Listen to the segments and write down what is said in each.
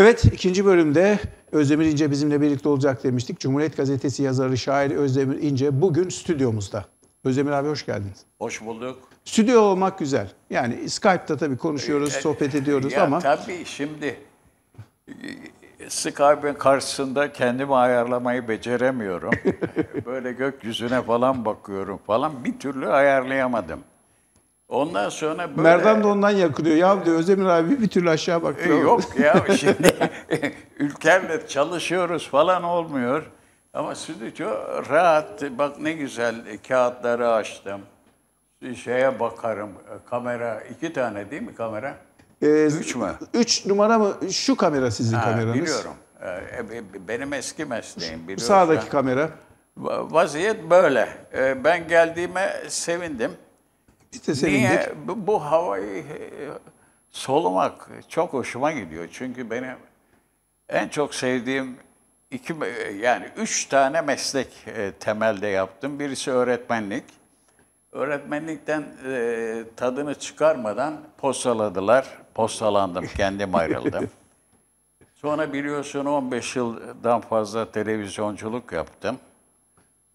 Evet, ikinci bölümde Özdemir İnce bizimle birlikte olacak demiştik. Cumhuriyet Gazetesi yazarı, şair Özdemir İnce bugün stüdyomuzda. Özdemir abi hoş geldiniz. Hoş bulduk. Stüdyo olmak güzel. Yani Skype'da tabii konuşuyoruz, e, e sohbet ediyoruz ya ama... Tabii şimdi e, Skype'ın karşısında kendimi ayarlamayı beceremiyorum. Böyle gökyüzüne falan bakıyorum falan bir türlü ayarlayamadım. Ondan sonra böyle... Merdan da ondan yakılıyor. Ya diyor Özdemir abi bir türlü aşağı bakıyor. E, yok ya şimdi ülkemle çalışıyoruz falan olmuyor. Ama şimdi çok rahat. Bak ne güzel kağıtları açtım. Şeye bakarım. Kamera iki tane değil mi kamera? Ee, üç mü? Üç numara mı? Şu kamera sizin ha, kameranız. Biliyorum. Ee, e, e, benim eski mesleğim biliyorsun. Sağdaki kamera. Vaziyet böyle. Ee, ben geldiğime sevindim. İşte sevindik. Niye? Bu, bu havayı e, solumak çok hoşuma gidiyor. Çünkü benim en çok sevdiğim iki e, yani üç tane meslek e, temelde yaptım. Birisi öğretmenlik. Öğretmenlikten e, tadını çıkarmadan postaladılar. Postalandım, kendim ayrıldım. Sonra biliyorsun 15 yıldan fazla televizyonculuk yaptım.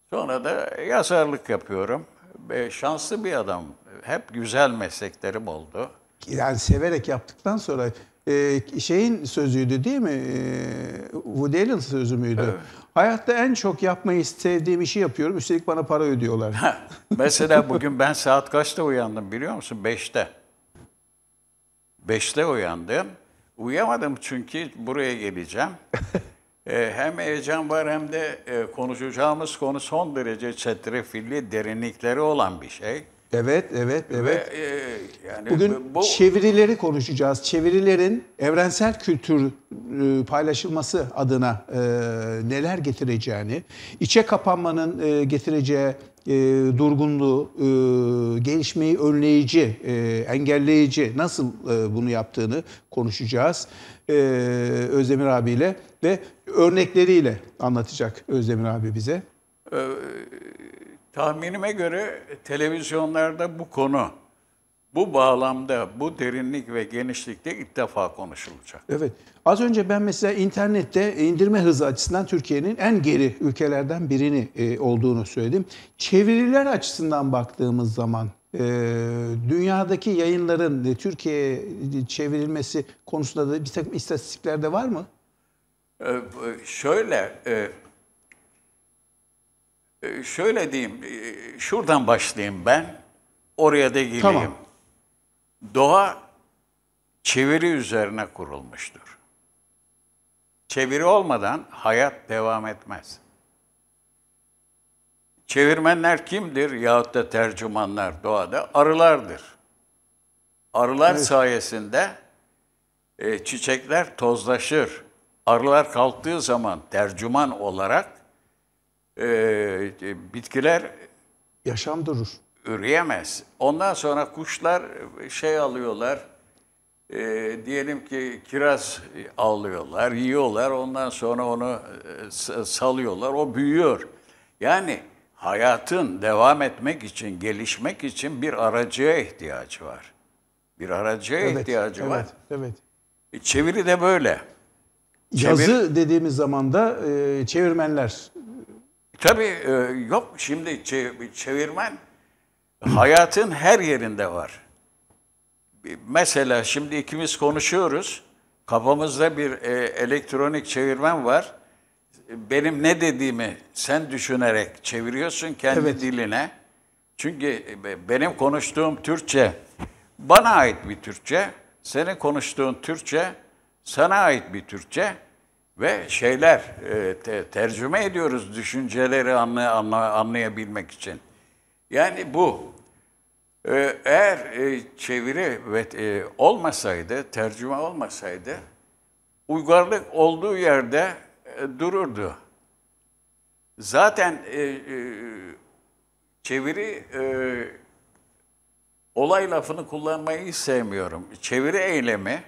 Sonra da yazarlık yapıyorum. E, şanslı bir adamım hep güzel mesleklerim oldu. Yani severek yaptıktan sonra e, şeyin sözüydü değil mi? E, Woody Allen sözü müydü? Evet. Hayatta en çok yapmayı sevdiğim işi yapıyorum. Üstelik bana para ödüyorlar. Mesela bugün ben saat kaçta uyandım biliyor musun? Beşte. Beşte uyandım. Uyamadım çünkü buraya geleceğim. ee, hem heyecan var hem de e, konuşacağımız konu son derece çetrefilli derinlikleri olan bir şey. Evet, evet, evet. Ve, e, yani Bugün bu... çevirileri konuşacağız. Çevirilerin evrensel kültür e, paylaşılması adına e, neler getireceğini, içe kapanmanın e, getireceği e, durgunluğu, e, gelişmeyi önleyici, e, engelleyici nasıl e, bunu yaptığını konuşacağız e, Özdemir abiyle ve örnekleriyle anlatacak Özdemir abi bize. Ee Tahminime göre televizyonlarda bu konu bu bağlamda, bu derinlik ve genişlikte ilk defa konuşulacak. Evet. Az önce ben mesela internette indirme hızı açısından Türkiye'nin en geri ülkelerden birini e, olduğunu söyledim. Çeviriler açısından baktığımız zaman e, dünyadaki yayınların e, Türkiye'ye e, çevrilmesi konusunda da bir takım istatistikler de var mı? Ee, şöyle, e, ee, şöyle diyeyim, e, şuradan başlayayım ben, oraya da geleyim. Tamam. Doğa çeviri üzerine kurulmuştur. Çeviri olmadan hayat devam etmez. Çevirmenler kimdir yahut da tercümanlar doğada? Arılardır. Arılar evet. sayesinde e, çiçekler tozlaşır. Arılar kalktığı zaman tercüman olarak ee, e, bitkiler yaşam durur. Üreyemez. Ondan sonra kuşlar şey alıyorlar, e, diyelim ki kiraz alıyorlar, yiyorlar. Ondan sonra onu e, salıyorlar. O büyüyor. Yani hayatın devam etmek için, gelişmek için bir aracıya ihtiyacı var. Bir aracıya evet, ihtiyacı evet, var. Evet, evet. E, çeviri de böyle. Yazı Çevir... dediğimiz zaman da e, çevirmenler Tabii e, yok şimdi çevirmen hayatın her yerinde var. Mesela şimdi ikimiz konuşuyoruz. Kafamızda bir e, elektronik çevirmen var. Benim ne dediğimi sen düşünerek çeviriyorsun kendi evet. diline. Çünkü e, benim konuştuğum Türkçe bana ait bir Türkçe, senin konuştuğun Türkçe sana ait bir Türkçe ve şeyler e, te, tercüme ediyoruz düşünceleri anlay, anla, anlayabilmek için. Yani bu. E, eğer e, çeviri ve e, olmasaydı, tercüme olmasaydı uygarlık olduğu yerde e, dururdu. Zaten e, e, çeviri e, olay lafını kullanmayı sevmiyorum. Çeviri eylemi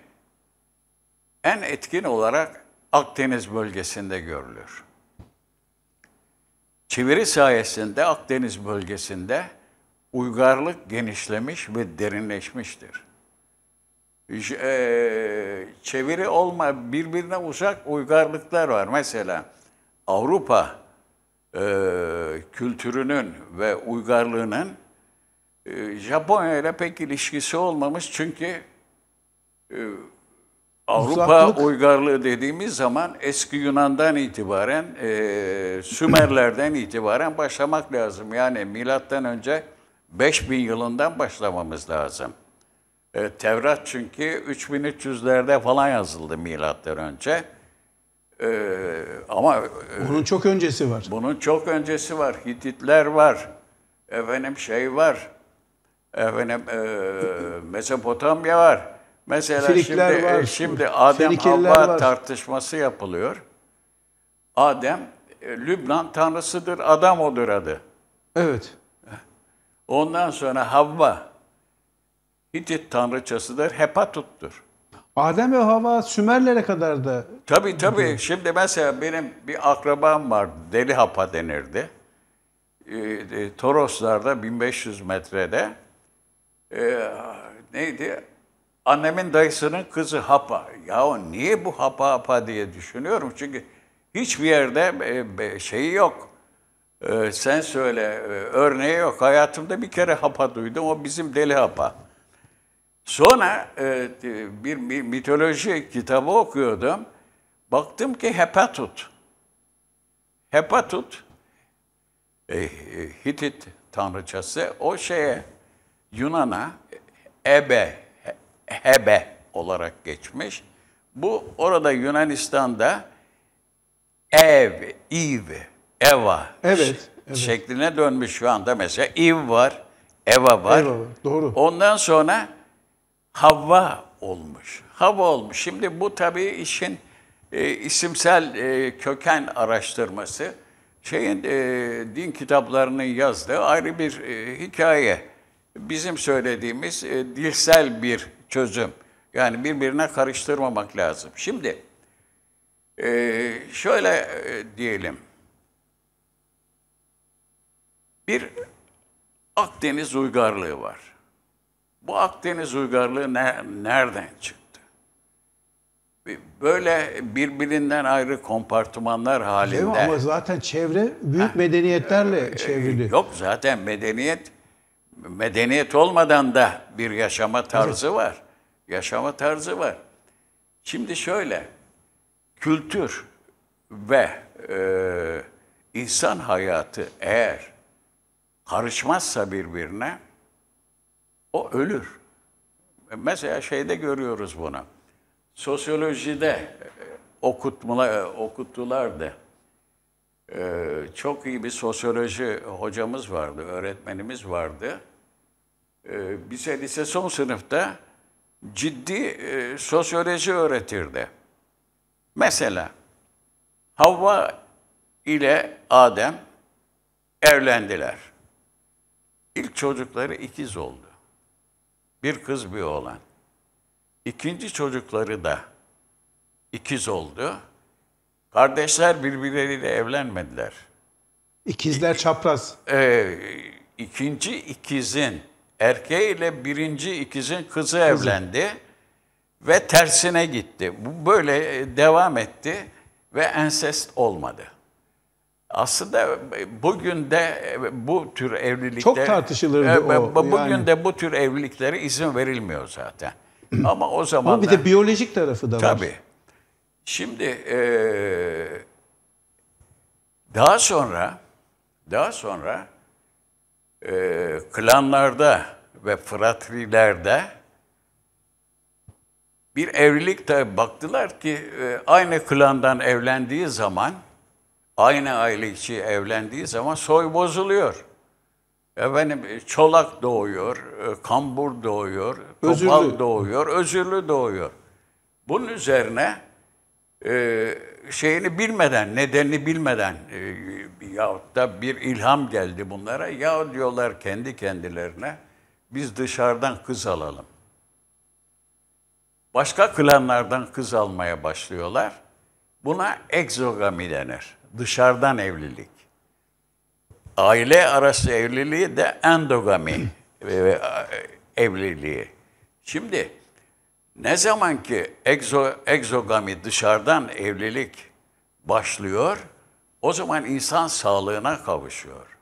en etkin olarak Akdeniz bölgesinde görülür. Çeviri sayesinde Akdeniz bölgesinde uygarlık genişlemiş ve derinleşmiştir. E, çeviri olma birbirine uzak uygarlıklar var. Mesela Avrupa e, kültürünün ve uygarlığının e, Japonya ile pek ilişkisi olmamış çünkü Avrupa Uzaklık. uygarlığı dediğimiz zaman eski Yunan'dan itibaren, e, Sümerlerden itibaren başlamak lazım. Yani milattan önce 5000 yılından başlamamız lazım. E, Tevrat çünkü 3300'lerde falan yazıldı milattan önce. E, ama e, bunun çok öncesi var. Bunun çok öncesi var. Hititler var. Efendim şey var. Efendim e, Mezopotamya var Mesela Şirikler şimdi, e, var, şimdi Adem Havva var. tartışması yapılıyor. Adem, e, Lübnan tanrısıdır, adam odur adı. Evet. Ondan sonra Havva, Hitit tanrıçasıdır, Hepatut'tur. Adem ve Hava Sümerlere kadar da... Tabii tabii. Şimdi mesela benim bir akrabam var, Deli Hapa denirdi. E, Toroslar'da 1500 metrede neydi? Annemin dayısının kızı Hapa. Ya niye bu Hapa Hapa diye düşünüyorum. Çünkü hiçbir yerde e, şeyi yok. E, sen söyle, e, örneği yok. Hayatımda bir kere Hapa duydum. O bizim deli Hapa. Sonra bir mitoloji kitabı okuyordum. Baktım ki Hepatut. Hepatut, Hitit tanrıçası, o şeye, Yunan'a Ebe hebe olarak geçmiş. Bu orada Yunanistan'da ev, ev, eva evet, evet. şekline dönmüş şu anda mesela. Ev var, eva var. Eva, doğru. Ondan sonra Havva olmuş. Hava olmuş. Şimdi bu tabii işin e, isimsel e, köken araştırması şeyin e, din kitaplarının yazdığı ayrı bir e, hikaye. Bizim söylediğimiz e, dilsel bir çözüm. Yani birbirine karıştırmamak lazım. Şimdi e, şöyle e, diyelim. Bir Akdeniz uygarlığı var. Bu Akdeniz uygarlığı ne, nereden çıktı? Böyle birbirinden ayrı kompartımanlar halinde. Değil mi? Ama zaten çevre büyük ha, medeniyetlerle çevrili. Yok zaten medeniyet medeniyet olmadan da bir yaşama tarzı var. Yaşama tarzı var. Şimdi şöyle, kültür ve e, insan hayatı eğer karışmazsa birbirine, o ölür. Mesela şeyde görüyoruz bunu. Sosyolojide e, okutmula, e, okuttular da ee, çok iyi bir sosyoloji hocamız vardı, öğretmenimiz vardı. Ee, bize lise son sınıfta ciddi e, sosyoloji öğretirdi. Mesela Havva ile Adem evlendiler. İlk çocukları ikiz oldu. Bir kız bir oğlan. İkinci çocukları da ikiz oldu. Kardeşler birbirleriyle evlenmediler. İkizler İ, çapraz. E, ikinci ikizin erkeğiyle birinci ikizin kızı, kızı evlendi ve tersine gitti. Bu böyle e, devam etti ve ensest olmadı. Aslında e, bugün de e, bu tür evlilikler çok tartışılırdı e, Bugün yani. de bu tür evliliklere izin verilmiyor zaten. Ama o zaman Ama bir de biyolojik tarafı da tabii, var. Tabii. Şimdi ee, daha sonra daha sonra e, klanlarda ve fratrilerde bir evlilik tabi baktılar ki e, aynı klandan evlendiği zaman aynı aile içi evlendiği zaman soy bozuluyor. Efendim çolak doğuyor, e, kambur doğuyor, topal doğuyor, özürlü doğuyor. Bunun üzerine e, şeyini bilmeden, nedenini bilmeden e, yahut da bir ilham geldi bunlara. Ya diyorlar kendi kendilerine biz dışarıdan kız alalım. Başka klanlardan kız almaya başlıyorlar. Buna egzogami denir. Dışarıdan evlilik. Aile arası evliliği de endogami e, evliliği. Şimdi ne zaman ki egzo, egzogami dışarıdan evlilik başlıyor, o zaman insan sağlığına kavuşuyor.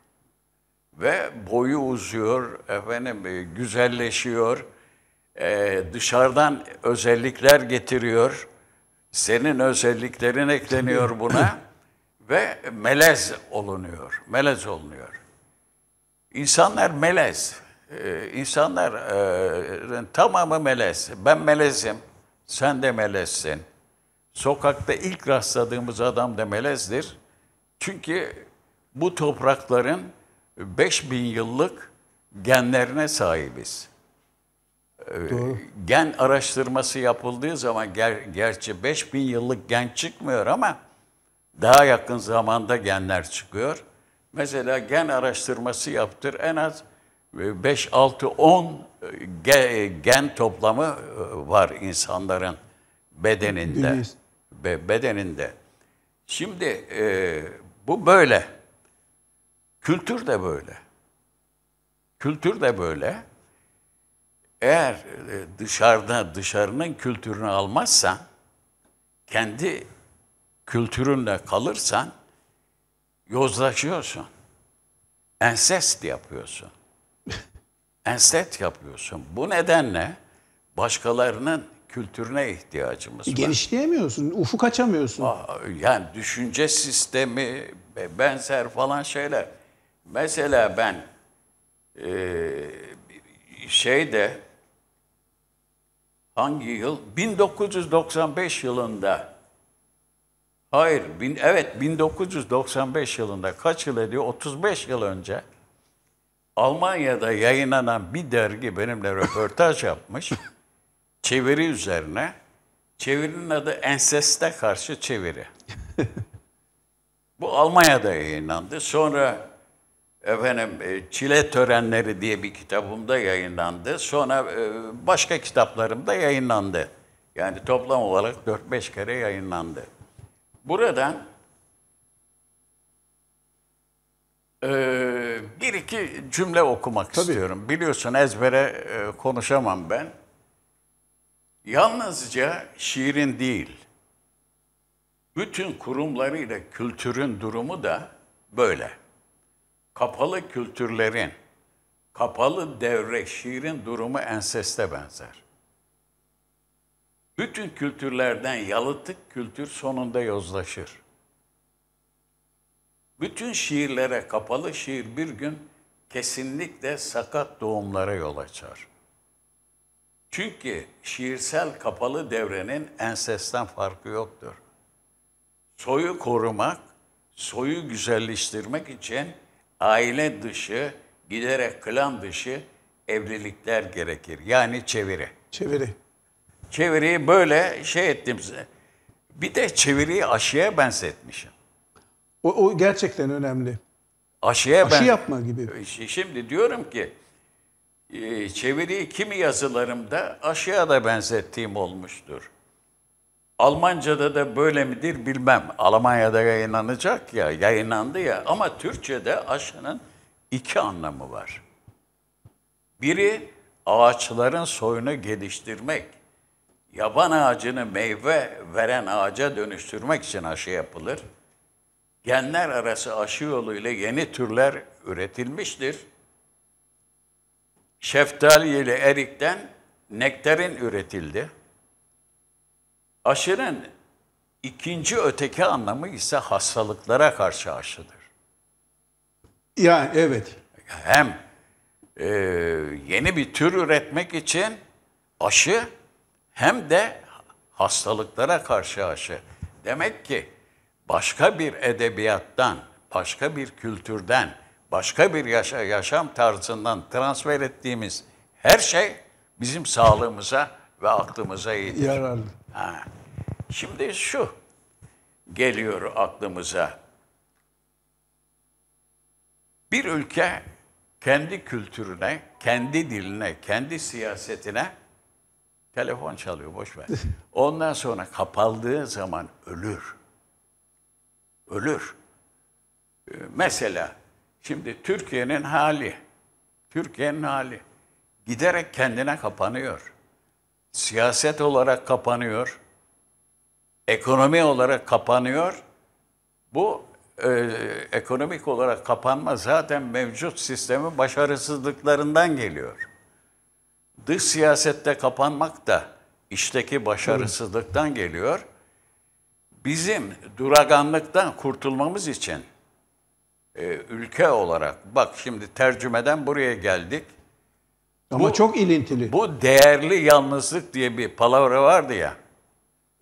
Ve boyu uzuyor, efendim e, güzelleşiyor, e, dışarıdan özellikler getiriyor. Senin özelliklerin ekleniyor buna ve melez olunuyor. Melez olunuyor. İnsanlar melez e, insanların tamamı melez. Ben melezim, sen de melezsin. Sokakta ilk rastladığımız adam da melezdir. Çünkü bu toprakların 5000 yıllık genlerine sahibiz. Ee, Doğru. Gen araştırması yapıldığı zaman ger gerçi 5000 yıllık gen çıkmıyor ama daha yakın zamanda genler çıkıyor. Mesela gen araştırması yaptır en az 5, 6, 10 gen toplamı e, var insanların bedeninde. Be, bedeninde. Şimdi e, bu böyle. Kültür de böyle. Kültür de böyle. Eğer e, dışarıda dışarının kültürünü almazsan, kendi kültürünle kalırsan yozlaşıyorsun. Ensest yapıyorsun enstet yapıyorsun. Bu nedenle başkalarının kültürüne ihtiyacımız var. Genişleyemiyorsun, ufuk açamıyorsun. Yani düşünce sistemi benzer falan şeyler. Mesela ben e, şeyde hangi yıl? 1995 yılında Hayır, bin, evet 1995 yılında kaç yıl ediyor? 35 yıl önce Almanya'da yayınlanan bir dergi benimle röportaj yapmış. çeviri üzerine. Çevirinin adı Enseste Karşı Çeviri. Bu Almanya'da yayınlandı. Sonra efendim e, Çile Törenleri diye bir kitabımda yayınlandı. Sonra e, başka kitaplarımda yayınlandı. Yani toplam olarak 4-5 kere yayınlandı. Buradan Ee, bir iki cümle okumak Tabii. istiyorum. Biliyorsun ezbere e, konuşamam ben. Yalnızca şiirin değil, bütün kurumlarıyla kültürün durumu da böyle. Kapalı kültürlerin, kapalı devre şiirin durumu enseste benzer. Bütün kültürlerden yalıtık kültür sonunda yozlaşır. Bütün şiirlere kapalı şiir bir gün kesinlikle sakat doğumlara yol açar. Çünkü şiirsel kapalı devrenin ensesten farkı yoktur. Soyu korumak, soyu güzelleştirmek için aile dışı, giderek klan dışı evlilikler gerekir. Yani çeviri. Çeviri. Çeviriyi böyle şey ettim. Bir de çeviriyi aşıya benzetmişim. O, o gerçekten önemli. Aşıya Aşı ben, yapma gibi. E, şimdi diyorum ki e, çeviriyi kimi yazılarımda aşıya da benzettiğim olmuştur. Almanca'da da böyle midir bilmem. Almanya'da yayınlanacak ya, yayınlandı ya. Ama Türkçe'de aşının iki anlamı var. Biri ağaçların soyunu geliştirmek. Yaban ağacını meyve veren ağaca dönüştürmek için aşı yapılır genler arası aşı yoluyla yeni türler üretilmiştir. Şeftali ile erikten nektarin üretildi. Aşının ikinci öteki anlamı ise hastalıklara karşı aşıdır. Yani evet. Hem e, yeni bir tür üretmek için aşı hem de hastalıklara karşı aşı. Demek ki başka bir edebiyattan, başka bir kültürden, başka bir yaşa, yaşam tarzından transfer ettiğimiz her şey bizim sağlığımıza ve aklımıza iyidir. Yararlı. Ha. Şimdi şu geliyor aklımıza. Bir ülke kendi kültürüne, kendi diline, kendi siyasetine telefon çalıyor boş ver. Ondan sonra kapaldığı zaman ölür. Ölür. Ee, mesela şimdi Türkiye'nin hali, Türkiye'nin hali giderek kendine kapanıyor. Siyaset olarak kapanıyor. Ekonomi olarak kapanıyor. Bu e, ekonomik olarak kapanma zaten mevcut sistemin başarısızlıklarından geliyor. Dış siyasette kapanmak da işteki başarısızlıktan geliyor. Bizim duraganlıktan kurtulmamız için e, ülke olarak, bak şimdi tercümeden buraya geldik. Ama bu, çok ilintili. Bu değerli yalnızlık diye bir palavra vardı ya.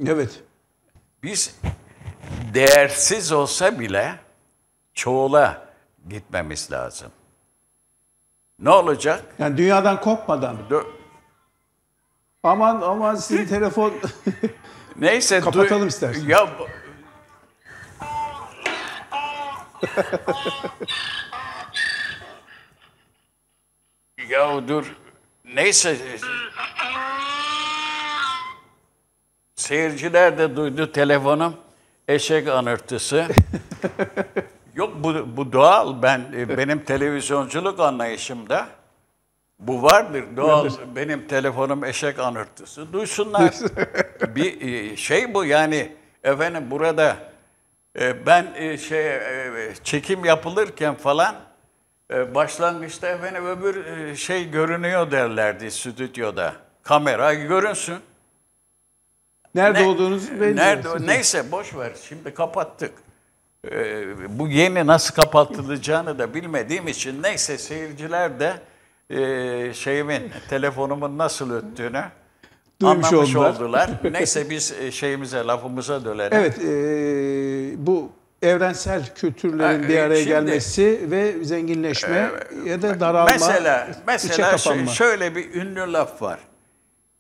Evet. Biz değersiz olsa bile çoğula gitmemiz lazım. Ne olacak? Yani dünyadan kopmadan. Dö- aman aman sizin telefon Neyse. Kapatalım istersen. Ya... ya dur. Neyse. Seyirciler de duydu telefonum. Eşek anırtısı. Yok bu, bu doğal. Ben e, benim televizyonculuk anlayışımda bu vardır. Doğal Nedir? benim telefonum eşek anırtısı. Duysunlar. bir e, şey bu yani efendim burada e, ben e, şey çekim yapılırken falan başlangıçta efendim öbür şey görünüyor derlerdi stüdyoda. Kamera görünsün. Nerede ne, olduğunuz belli. Nerede sizin. neyse boş ver. Şimdi kapattık. bu yeni nasıl kapatılacağını da bilmediğim için neyse seyirciler de ee, şeyimin, telefonumun nasıl öttüğünü Duymuş anlamış oldular. oldular. Neyse biz e, şeyimize, lafımıza dönelim. Evet, e, bu evrensel kültürlerin bir araya şimdi, gelmesi ve zenginleşme e, ya da daralma, mesela, mesela şöyle bir ünlü laf var.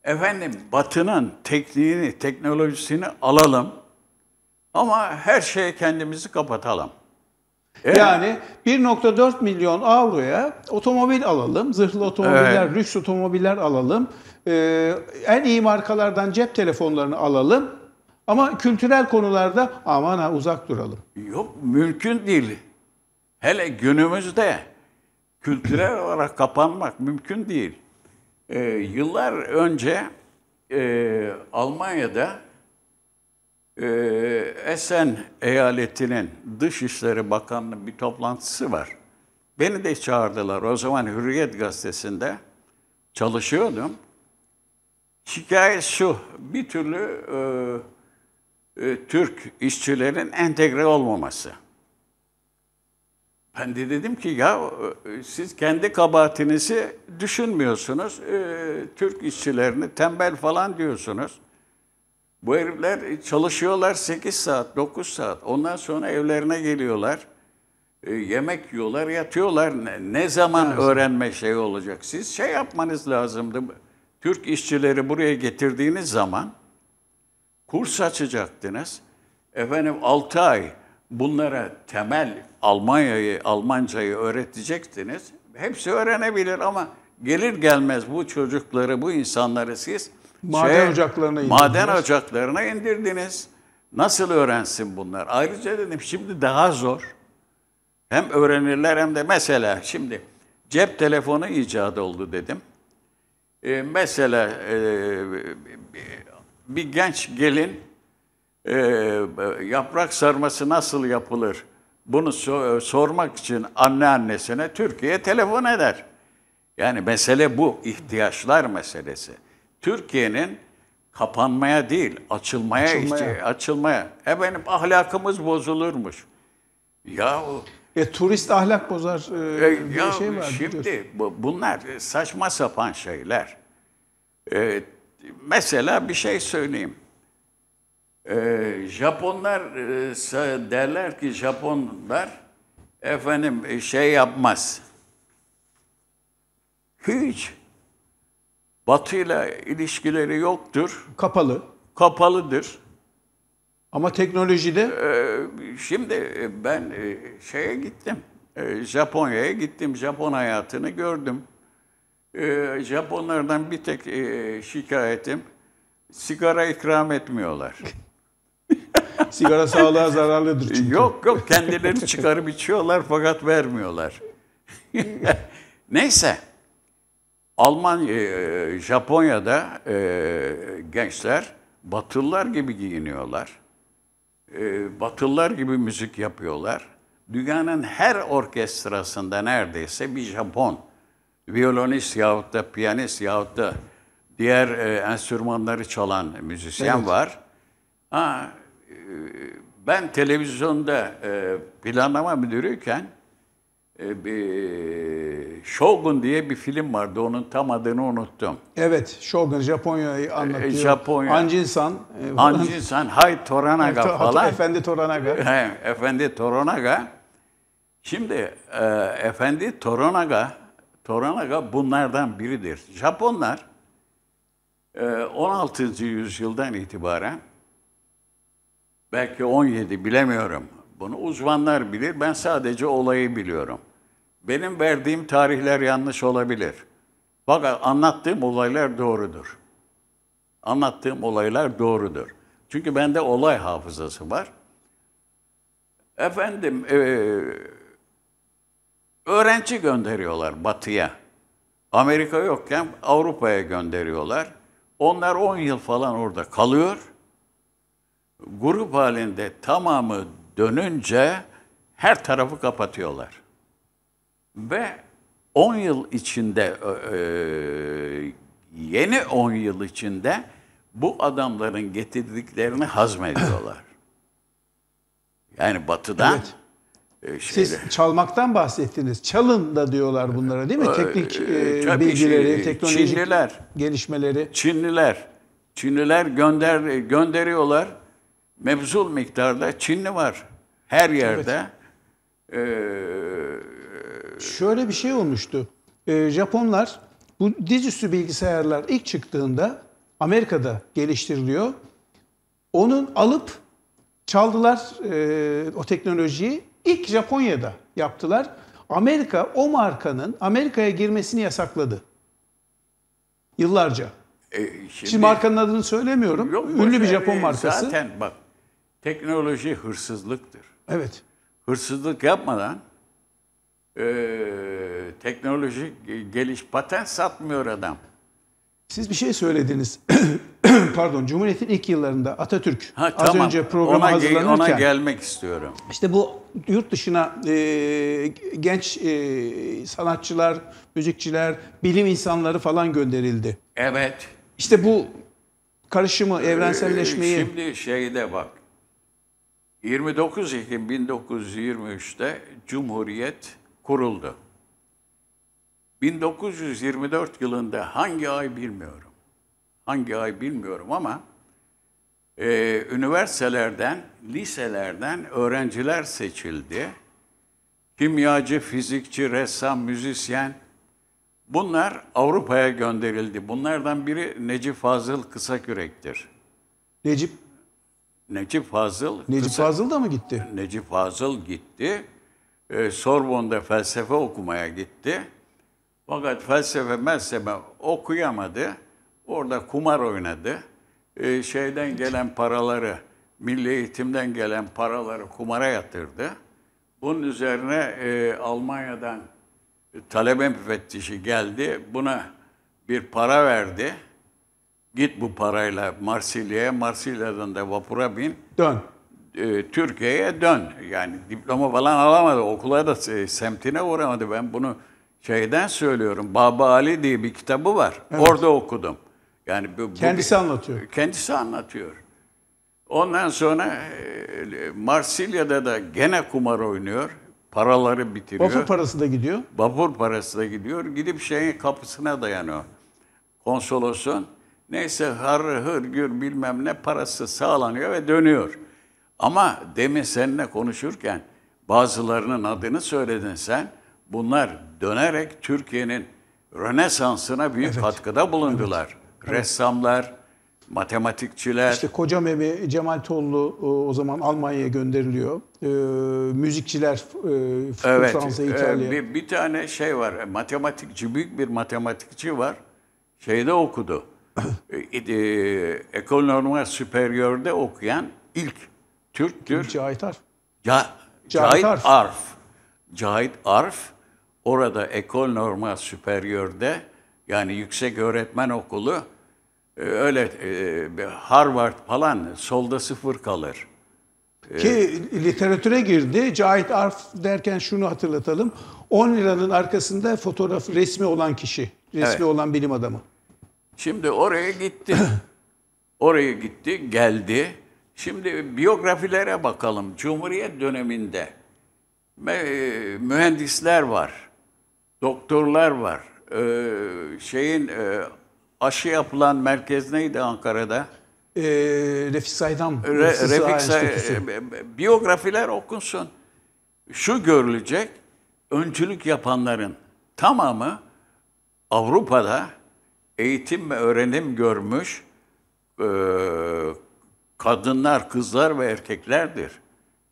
Efendim batının tekniğini, teknolojisini alalım ama her şeye kendimizi kapatalım. Evet. Yani 1.4 milyon avroya otomobil alalım, zırhlı otomobiller, evet. lüks otomobiller alalım, ee, en iyi markalardan cep telefonlarını alalım ama kültürel konularda aman ha uzak duralım. Yok mümkün değil. Hele günümüzde kültürel olarak kapanmak mümkün değil. Ee, yıllar önce e, Almanya'da ee, Esen eyaletinin Dışişleri Bakanlığı bir toplantısı var. Beni de çağırdılar. O zaman Hürriyet gazetesinde çalışıyordum. Şikayet şu, bir türlü e, e, Türk işçilerin entegre olmaması. Ben de dedim ki ya e, siz kendi kabahatinizi düşünmüyorsunuz. E, Türk işçilerini tembel falan diyorsunuz. Bu herifler e, çalışıyorlar 8 saat, 9 saat. Ondan sonra evlerine geliyorlar. E, yemek yiyorlar, yatıyorlar. Ne, ne zaman evet. öğrenme şey olacak? Siz şey yapmanız lazımdı. Türk işçileri buraya getirdiğiniz zaman kurs açacaktınız. Efendim 6 ay bunlara temel Almanya'yı, Almancayı öğretecektiniz. Hepsi öğrenebilir ama gelir gelmez bu çocukları, bu insanları siz Maden şey, ocaklarına indirdiniz. Maden ocaklarına indirdiniz. Nasıl öğrensin bunlar? Ayrıca dedim şimdi daha zor. Hem öğrenirler hem de mesela şimdi cep telefonu icat oldu dedim. Ee, mesela e, bir genç gelin e, yaprak sarması nasıl yapılır? Bunu so- e, sormak için anneannesine Türkiye telefon eder. Yani mesele bu, ihtiyaçlar meselesi. Türkiye'nin kapanmaya değil, açılmaya, açılmaya. Ihtiyaç, açılmaya. E benim ahlakımız bozulurmuş. Ya e, turist ahlak bozar e, e, diye ya, şey var. Şimdi bu, bunlar saçma sapan şeyler. E, mesela bir şey söyleyeyim. E, Japonlar e, derler ki Japonlar efendim e, şey yapmaz. Hiç Batı ile ilişkileri yoktur. Kapalı. Kapalıdır. Ama teknolojide? Ee, şimdi ben e, şeye gittim. E, Japonya'ya gittim. Japon hayatını gördüm. E, Japonlardan bir tek şikayetim sigara ikram etmiyorlar. sigara sağlığa zararlıdır çünkü. Yok yok kendileri çıkarıp içiyorlar fakat vermiyorlar. Neyse. Almanya, e, Japonya'da e, gençler Batılılar gibi giyiniyorlar. E, Batılılar gibi müzik yapıyorlar. Dünyanın her orkestrasında neredeyse bir Japon violonist yahut da piyanist yahut da diğer e, enstrümanları çalan müzisyen evet. var. Ha, e, ben televizyonda e, planlama müdürüyken e, bir, Shogun diye bir film vardı. Onun tam adını unuttum. Evet, Shogun Japonya'yı e, anlatıyor. E, Japonya. Anjin-san. E, Anjin-san, Hay Toranaga e, to, falan. Efendi Toranaga. He, Efendi Toranaga. Şimdi e, Efendi Toranaga, Toranaga bunlardan biridir. Japonlar e, 16. yüzyıldan itibaren belki 17 bilemiyorum bunu uzmanlar bilir. Ben sadece olayı biliyorum. Benim verdiğim tarihler yanlış olabilir. Fakat anlattığım olaylar doğrudur. Anlattığım olaylar doğrudur. Çünkü bende olay hafızası var. Efendim, e, öğrenci gönderiyorlar batıya. Amerika yokken Avrupa'ya gönderiyorlar. Onlar 10 yıl falan orada kalıyor. Grup halinde tamamı dönünce her tarafı kapatıyorlar. Ve 10 yıl içinde e, e, yeni 10 yıl içinde bu adamların getirdiklerini hazmediyorlar. Yani batıdan evet. Şeyde. Siz çalmaktan bahsettiniz. Çalın da diyorlar bunlara değil mi? E, Teknik e, şey, bilgileri, şey, teknolojik Çinliler, gelişmeleri. Çinliler. Çinliler gönder gönderiyorlar mevzul miktarda Çinli var. Her yerde. Evet. Ee, Şöyle bir şey olmuştu. Ee, Japonlar bu dizüstü bilgisayarlar ilk çıktığında Amerika'da geliştiriliyor. Onun alıp çaldılar e, o teknolojiyi. İlk Japonya'da yaptılar. Amerika o markanın Amerika'ya girmesini yasakladı. Yıllarca. E, şimdi, şimdi markanın adını söylemiyorum. Yok, Ünlü bir e, Japon e, markası. Zaten bak Teknoloji hırsızlıktır. Evet. Hırsızlık yapmadan e, teknoloji geliş patent satmıyor adam. Siz bir şey söylediniz. Pardon, Cumhuriyet'in ilk yıllarında Atatürk ha, az tamam. önce programa ona, hazırlanırken ona gelmek istiyorum. İşte bu yurt dışına e, genç e, sanatçılar, müzikçiler, bilim insanları falan gönderildi. Evet. İşte bu karışımı, evrenselleşmeyi. Şimdi şeyde bak. 29 Ekim 1923'te Cumhuriyet kuruldu. 1924 yılında hangi ay bilmiyorum. Hangi ay bilmiyorum ama e, üniversitelerden, liselerden öğrenciler seçildi. Kimyacı, fizikçi, ressam, müzisyen bunlar Avrupa'ya gönderildi. Bunlardan biri Necip Fazıl Kısakürek'tir. Necip Necip Fazıl... Necip kısa, Fazıl da mı gitti? Necip Fazıl gitti. E, Sorbon'da felsefe okumaya gitti. Fakat felsefe mezhebe okuyamadı. Orada kumar oynadı. E, şeyden gelen paraları, milli eğitimden gelen paraları kumara yatırdı. Bunun üzerine e, Almanya'dan talebe müfettişi geldi. Buna bir para verdi. Git bu parayla Marsilya'ya, Marsilya'dan da vapura bin. Dön. E, Türkiye'ye dön. Yani diploma falan alamadı. Okula da e, semtine uğramadı. Ben bunu şeyden söylüyorum. Baba Ali diye bir kitabı var. Evet. Orada okudum. Yani bu, bu kendisi bir, anlatıyor. Kendisi anlatıyor. Ondan sonra e, Marsilya'da da gene kumar oynuyor. Paraları bitiriyor. Vapur parası da gidiyor. Vapur parası da gidiyor. Gidip şeyin kapısına dayanıyor. Konsolosun Neyse hır hırgür bilmem ne parası sağlanıyor ve dönüyor. Ama demin seninle konuşurken bazılarının adını söyledin sen. Bunlar dönerek Türkiye'nin Rönesans'ına büyük evet. katkıda bulundular. Evet. Ressamlar, matematikçiler. İşte Koca Meme, Cemal Tollu e, o zaman Almanya'ya gönderiliyor. E, müzikçiler e, evet, Fransa, İtalya. E, bir, bir tane şey var, matematikçi, büyük bir matematikçi var. Şeyde okudu. Ekol ee, e, Normal Superior'de okuyan ilk Türktür. Cahit Arf. Ca, Cahit, Cahit Arf. Arf. Cahit Arf orada Ekol Normal Superior'de yani Yüksek Öğretmen Okulu e, öyle e, Harvard falan solda sıfır kalır. Ee, Ki literatüre girdi. Cahit Arf derken şunu hatırlatalım. 10 liranın arkasında fotoğraf resmi olan kişi, resmi evet. olan bilim adamı. Şimdi oraya gitti. oraya gitti, geldi. Şimdi biyografilere bakalım. Cumhuriyet döneminde e, mühendisler var, doktorlar var. Ee, şeyin e, aşı yapılan merkez neydi Ankara'da? Ee, Refik Saydam. Re, Refik Say e, biyografiler okunsun. Şu görülecek, öncülük yapanların tamamı Avrupa'da eğitim ve öğrenim görmüş e, kadınlar, kızlar ve erkeklerdir.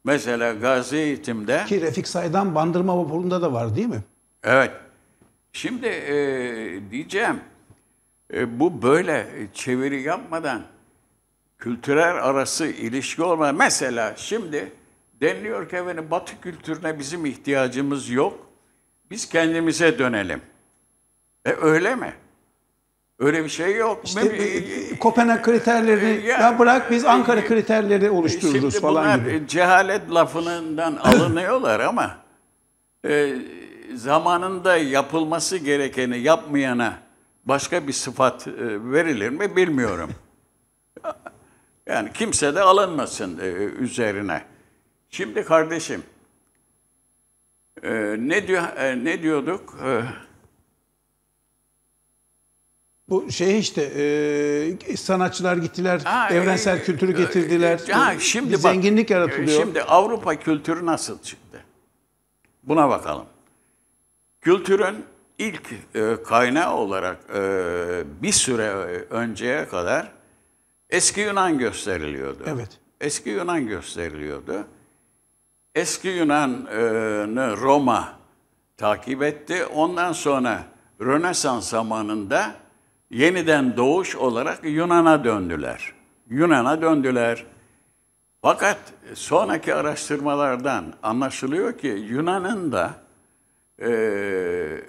Mesela Gazi Eğitim'de... Ki Refik Say'dan Bandırma Vapurunda da var değil mi? Evet. Şimdi e, diyeceğim, e, bu böyle çeviri yapmadan kültürel arası ilişki olma. Mesela şimdi deniliyor ki efendim, Batı kültürüne bizim ihtiyacımız yok. Biz kendimize dönelim. E öyle mi? Öyle bir şey yok. İşte Mem- Kopenhag kriterleri ya, ya bırak biz Ankara kriterleri e, oluştururuz şimdi falan bunlar gibi. E, cehalet lafından alınıyorlar ama e, zamanında yapılması gerekeni yapmayana başka bir sıfat e, verilir mi bilmiyorum. yani kimse de alınmasın üzerine. Şimdi kardeşim e, ne diyor e, ne diyorduk? E, bu şey işte e, sanatçılar gittiler, ha, e, evrensel e, kültürü e, getirdiler. E, ha, şimdi bir bak, zenginlik e, yaratılıyor. Şimdi Avrupa kültürü nasıl çıktı? Buna bakalım. Kültürün ilk e, kaynağı olarak e, bir süre önceye kadar eski Yunan gösteriliyordu. Evet. Eski Yunan gösteriliyordu. Eski Yunan'ı Roma takip etti. Ondan sonra Rönesans zamanında yeniden doğuş olarak Yunan'a döndüler. Yunan'a döndüler. Fakat sonraki araştırmalardan anlaşılıyor ki Yunan'ın da e,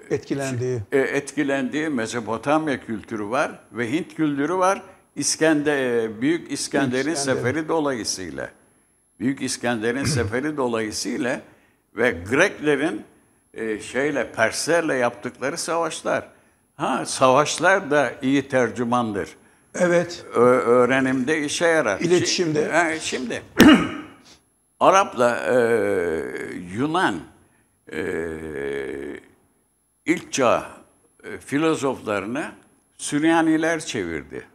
etkilendiği e, etkilendiği Mezopotamya kültürü var ve Hint kültürü var. İskender e, Büyük İskender'in İskender. seferi dolayısıyla Büyük İskender'in seferi dolayısıyla ve Greklerin e, şeyle Perslerle yaptıkları savaşlar Ha, savaşlar da iyi tercümandır. Evet. Ö- öğrenimde işe yarar. İletişimde. Şimdi, şimdi Arap'la e, Yunan e, ilk çağ e, filozoflarını Süryaniler çevirdi.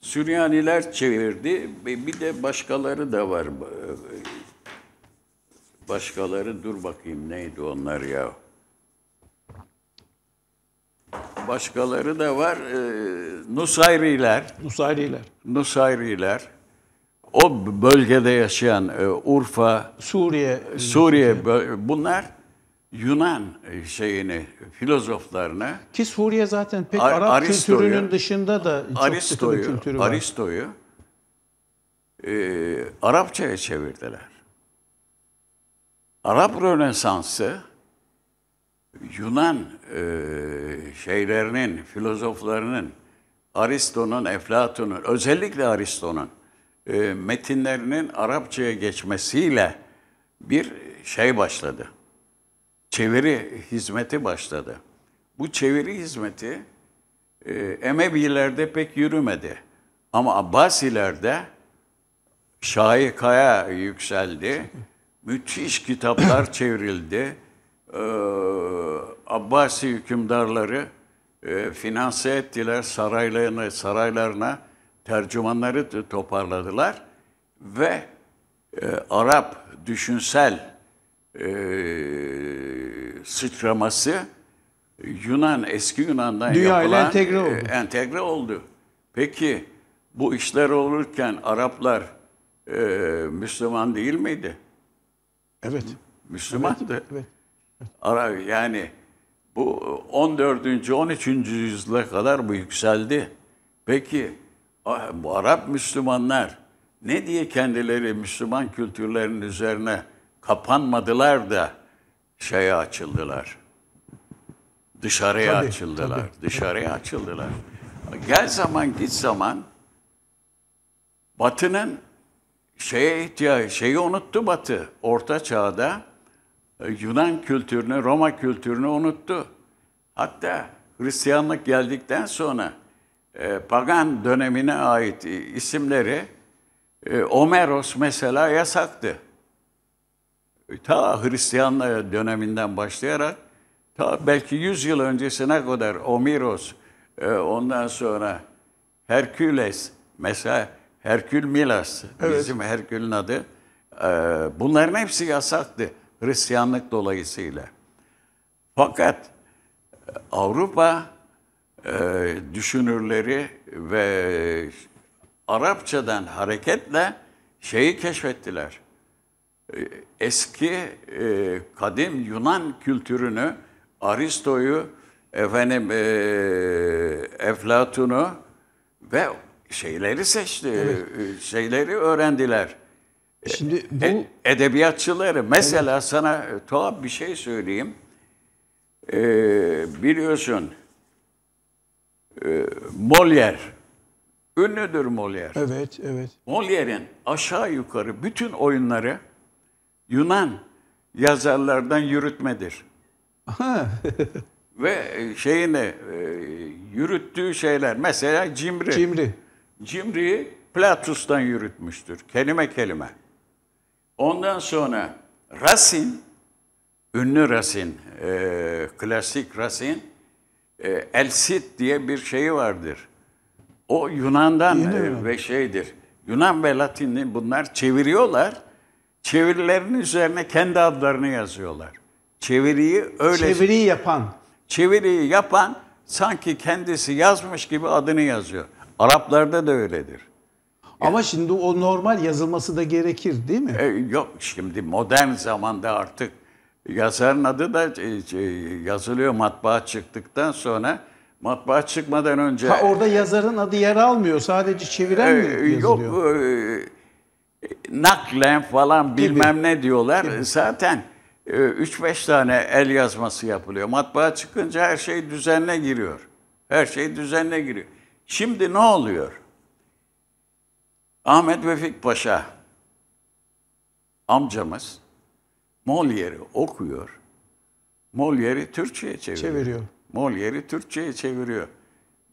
Süryaniler çevirdi. Bir de başkaları da var. Başkaları dur bakayım neydi onlar ya? başkaları da var. E, Nusayriler. Nusayriler. Nusayriler. O bölgede yaşayan e, Urfa, Suriye, Suriye bunlar Yunan e, şeyini filozoflarını. ki Suriye zaten pek Ar- Arap Aristo'yu, kültürünün dışında da çok Aristo'yu, kültürü var. Aristo'yu e, Arapçaya çevirdiler. Arap Rönesansı Yunan e, şeylerinin, filozoflarının, Aristo'nun, Eflatun'un, özellikle Aristo'nun e, metinlerinin Arapçaya geçmesiyle bir şey başladı. Çeviri hizmeti başladı. Bu çeviri hizmeti e, Emevilerde pek yürümedi. Ama Abbasilerde şaikaya yükseldi. Müthiş kitaplar çevrildi e, Abbasi hükümdarları e, finanse ettiler saraylarına, saraylarına tercümanları toparladılar ve e, Arap düşünsel e, sıçraması Yunan eski Yunan'dan Dünya yapılan e, entegre oldu. entegre oldu. Peki bu işler olurken Araplar e, Müslüman değil miydi? Evet. Müslümandı. Evet, evet. Ara yani bu 14. 13. yüzyıla kadar bu yükseldi. Peki bu Arap Müslümanlar ne diye kendileri Müslüman kültürlerin üzerine kapanmadılar da şeye açıldılar. Dışarıya tabii, açıldılar. Tabii. Dışarıya açıldılar. Gel zaman git zaman Batı'nın şeye ihtiyacı, şeyi unuttu Batı. Orta çağda Yunan kültürünü, Roma kültürünü unuttu. Hatta Hristiyanlık geldikten sonra e, pagan dönemine ait isimleri e, Omeros mesela yasaktı. E, ta Hristiyanlık döneminden başlayarak ta belki 100 yıl öncesine kadar Omeros, e, ondan sonra Herküles mesela Herkül Milas evet. bizim Herkül'ün adı. E, bunların hepsi yasaktı. Hristiyanlık dolayısıyla. Fakat e, Avrupa e, düşünürleri ve Arapçadan hareketle şeyi keşfettiler. E, eski e, kadim Yunan kültürünü, Aristo'yu, efendim e, Eflatun'u ve şeyleri seçti, evet. E, şeyleri öğrendiler. E, şimdi bu e, edebiyatçıları mesela evet. sana e, tuhaf bir şey söyleyeyim. Ee, biliyorsun e, Molière ünlüdür Molière. Evet, evet. Molière'in aşağı yukarı bütün oyunları Yunan yazarlardan yürütmedir. Ve şeyini e, yürüttüğü şeyler mesela Cimri. Cimri. Cimri'yi Platus'tan yürütmüştür kelime kelime. Ondan sonra Racine, ünlü Racine, e, klasik Racine, e, El Cid diye bir şeyi vardır. O Yunan'dan e, ve şeydir. Yunan ve Latin'i bunlar çeviriyorlar. Çevirilerin üzerine kendi adlarını yazıyorlar. Çeviriyi öyle... Çeviriyi yapan. Çeviriyi yapan sanki kendisi yazmış gibi adını yazıyor. Araplarda da öyledir. Ama şimdi o normal yazılması da gerekir değil mi? E, yok şimdi modern zamanda artık yazarın adı da e, e yazılıyor matbaa çıktıktan sonra matbaa çıkmadan önce. Ha, orada yazarın adı yer almıyor sadece çeviren e, mi e, yazılıyor? Yok e, e, naklen falan Gibi. bilmem ne diyorlar Gibi. zaten. 3-5 tane el yazması yapılıyor. Matbaa çıkınca her şey düzenle giriyor. Her şey düzenle giriyor. Şimdi ne oluyor? Ahmet Vefik Paşa amcamız Molière'i okuyor. Molière'i Türkçe'ye çeviriyor. çeviriyor. Molière'i Türkçe'ye çeviriyor.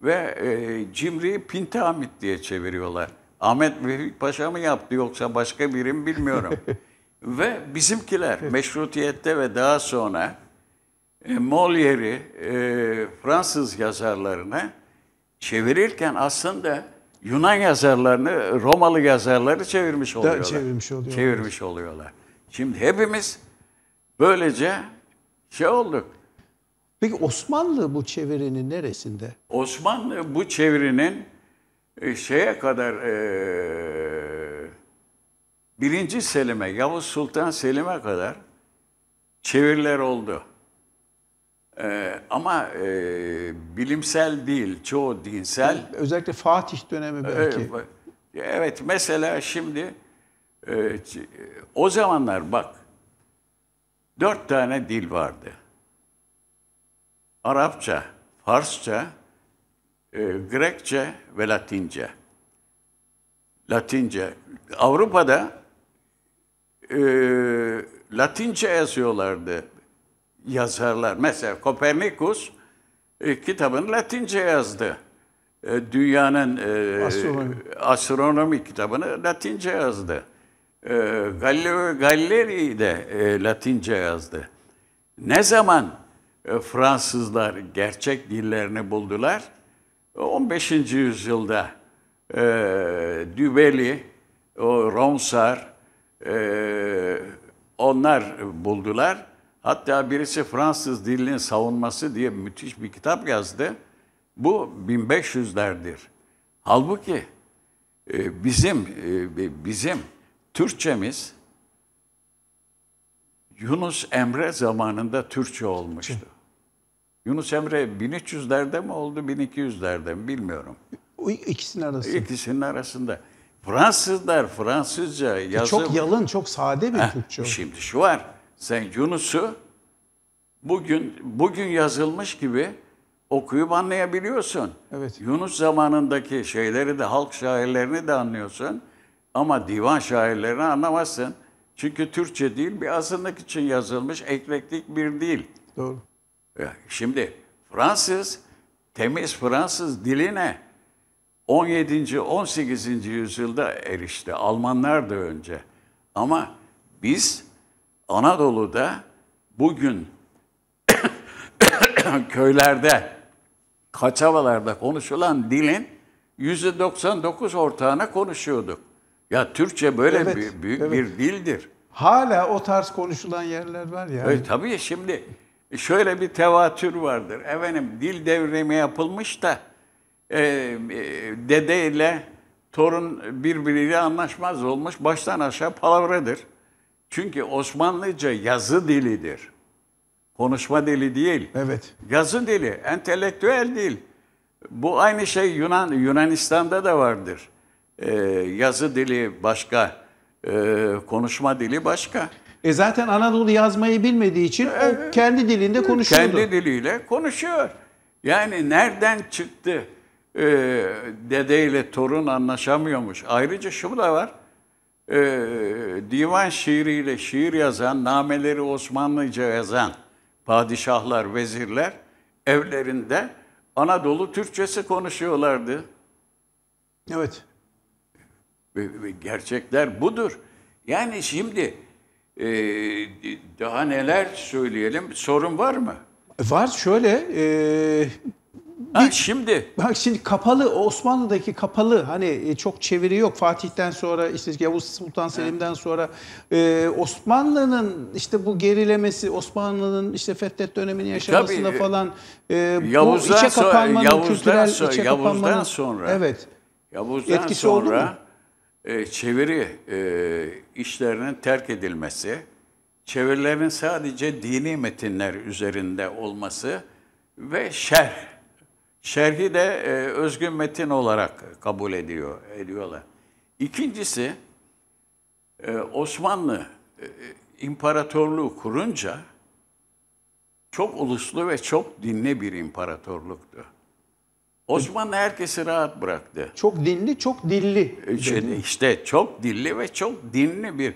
Ve e, Cimri'yi Pinti diye çeviriyorlar. Ahmet Vefik Paşa mı yaptı yoksa başka biri mi bilmiyorum. ve bizimkiler meşrutiyette ve daha sonra e, Molière'i e, Fransız yazarlarına çevirirken aslında Yunan yazarlarını Romalı yazarları çevirmiş oluyorlar. Çevirmiş oluyorlar. Çevirmiş oluyorlar. Şimdi hepimiz böylece şey olduk. Peki Osmanlı bu çevirinin neresinde? Osmanlı bu çevirinin e, şeye kadar e, birinci Selim'e, Yavuz Sultan Selim'e kadar çeviriler oldu. Ee, ama e, bilimsel değil, çoğu dinsel. Yani özellikle Fatih dönemi ee, belki. Ee, evet, mesela şimdi e, e, o zamanlar bak, dört tane dil vardı. Arapça, Farsça, e, Grekçe ve Latince. Latince. Avrupa'da e, Latince yazıyorlardı yazarlar. Mesela Kopernikus e, kitabını Latince yazdı. E, dünyanın e, astronomi. astronomi kitabını Latince yazdı. E, Galileo Galilei de e, Latince yazdı. Ne zaman e, Fransızlar gerçek dillerini buldular? 15. E, yüzyılda e, Dübeli, o Ronsard, e, onlar buldular. Hatta birisi Fransız dilinin savunması diye müthiş bir kitap yazdı. Bu 1500'lerdir. Halbuki e, bizim e, bizim Türkçemiz Yunus Emre zamanında Türkçe olmuştu. Yunus Emre 1300'lerde mi oldu, 1200'lerde mi bilmiyorum. İkisinin arasında. İkisinin arasında. Fransızlar Fransızca yazıyor. E, çok yalın, çok sade bir Türkçe. Şimdi şu var sen Yunus'u bugün bugün yazılmış gibi okuyup anlayabiliyorsun. Evet. Yunus zamanındaki şeyleri de halk şairlerini de anlıyorsun ama divan şairlerini anlamazsın. Çünkü Türkçe değil bir azınlık için yazılmış eklektik bir dil. Doğru. Şimdi Fransız temiz Fransız diline 17. 18. yüzyılda erişti. Almanlar da önce. Ama biz Anadolu'da bugün köylerde, kaçavalarda konuşulan dilin yüzde %99 ortağına konuşuyorduk. Ya Türkçe böyle evet, büyük, büyük evet. bir dildir. Hala o tarz konuşulan yerler var yani. Evet, tabii şimdi şöyle bir tevatür vardır. Efendim dil devrimi yapılmış da e, e, dede ile torun birbiriyle anlaşmaz olmuş. Baştan aşağı palavradır. Çünkü Osmanlıca yazı dilidir. Konuşma dili değil. Evet. Yazı dili, entelektüel dil. Bu aynı şey Yunan Yunanistan'da da vardır. Ee, yazı dili başka, e, konuşma dili başka. E zaten Anadolu yazmayı bilmediği için o kendi dilinde konuşuyordu. Kendi diliyle konuşuyor. Yani nereden çıktı? Ee, dedeyle torun anlaşamıyormuş. Ayrıca şu da var e, divan şiiriyle şiir yazan, nameleri Osmanlıca yazan padişahlar, vezirler evlerinde Anadolu Türkçesi konuşuyorlardı. Evet. Gerçekler budur. Yani şimdi e, daha neler söyleyelim? Sorun var mı? Var şöyle e, Ha, şimdi. Bak şimdi kapalı Osmanlı'daki kapalı hani e, çok çeviri yok Fatih'ten sonra işte Yavuz Sultan Selim'den sonra e, Osmanlı'nın işte bu gerilemesi Osmanlı'nın işte Fethet dönemini e, yaşamasında Tabii, falan e, bu içe kapanmanın sonra, kültürel sonra, içe Yavuz'dan kapanmanın sonra, evet Yavuz'dan etkisi sonra, oldu mu? E, çeviri e, işlerinin terk edilmesi, çevirilerin sadece dini metinler üzerinde olması ve şerh Şerhi de e, özgün metin olarak kabul ediyor ediyorlar. İkincisi e, Osmanlı e, imparatorluğu kurunca çok uluslu ve çok dinli bir imparatorluktu. Osmanlı herkesi rahat bıraktı. Çok dinli, çok dilli. E, işte, çok dilli ve çok dinli bir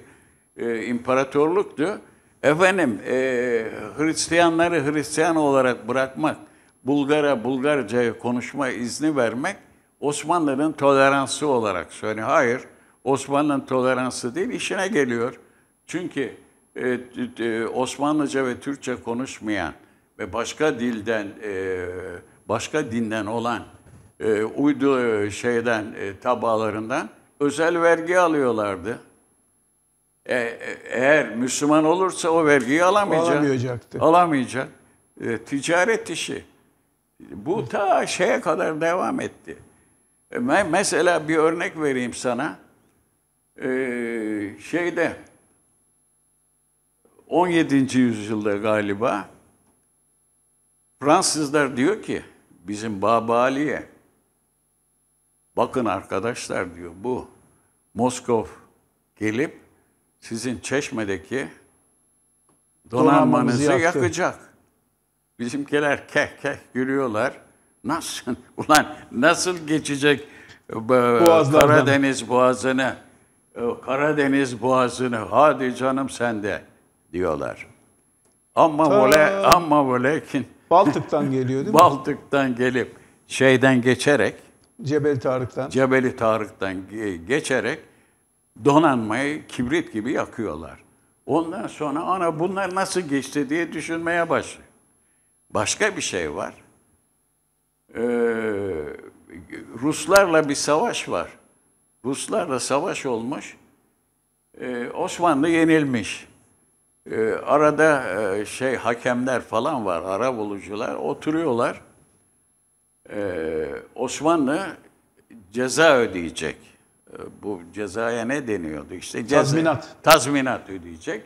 e, imparatorluktu. Efendim, e, Hristiyanları Hristiyan olarak bırakmak Bulgar'a Bulgarca konuşma izni vermek Osmanlı'nın toleransı olarak söyleniyor. Hayır, Osmanlı'nın toleransı değil, işine geliyor. Çünkü e, e, Osmanlıca ve Türkçe konuşmayan ve başka dilden, e, başka dinden olan e, uydu e, şeyden e, tabalarından özel vergi alıyorlardı. E, e, eğer Müslüman olursa o vergiyi alamayacak. Alamayacaktı. Alamayacak. E, ticaret işi. Bu ta şeye kadar devam etti. E, mesela bir örnek vereyim sana. E, şeyde 17. yüzyılda galiba Fransızlar diyor ki bizim Baba Ali'ye bakın arkadaşlar diyor bu Moskov gelip sizin çeşmedeki donanmanızı yakacak. Bizimkiler keh keh gülüyorlar. Nasıl? Ulan nasıl geçecek Karadeniz Boğazı'nı? E, Karadeniz Boğazı'nı hadi canım sende diyorlar. Ama böyle ama böyle Baltık'tan geliyor değil mi? Baltık'tan gelip şeyden geçerek Cebel Tarık'tan. Cebeli Tarık'tan geçerek donanmayı kibrit gibi yakıyorlar. Ondan sonra ana bunlar nasıl geçti diye düşünmeye başlıyor. Başka bir şey var. Ee, Ruslarla bir savaş var. Ruslarla savaş olmuş. Ee, Osmanlı yenilmiş. Ee, arada e, şey hakemler falan var, ara bulucular oturuyorlar. Ee, Osmanlı ceza ödeyecek. Ee, bu cezaya ne deniyordu? İşte ceza, tazminat. Tazminat ödeyecek.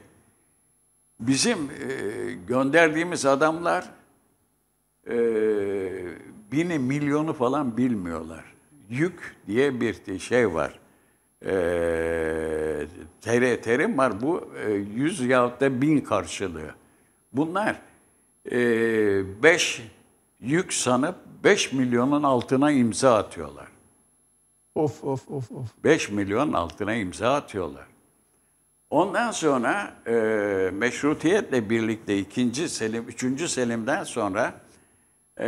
Bizim e, gönderdiğimiz adamlar e, bini milyonu falan bilmiyorlar. Yük diye bir şey var. E, ee, ter, terim var bu e, yüz yahut da bin karşılığı. Bunlar e, beş yük sanıp beş milyonun altına imza atıyorlar. Of of of of. 5 milyon altına imza atıyorlar. Ondan sonra e, meşrutiyetle birlikte ikinci Selim, üçüncü Selim'den sonra e,